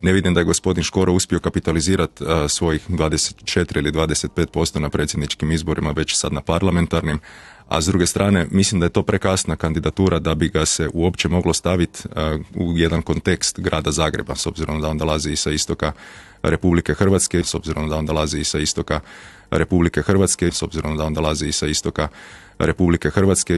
Ne vidim da je gospodin Škoro uspio kapitalizirati svojih 24 ili 25% na predsjedničkim izborima, već sad na parlamentarnim, a s druge strane mislim da je to prekasna kandidatura da bi ga se uopće moglo staviti u jedan kontekst grada Zagreba, s obzirom da on dolazi i sa istoka Republike Hrvatske, s obzirom da on dolazi i sa istoka Republike Hrvatske, s obzirom da on dolazi i sa istoka Republike Hrvatske,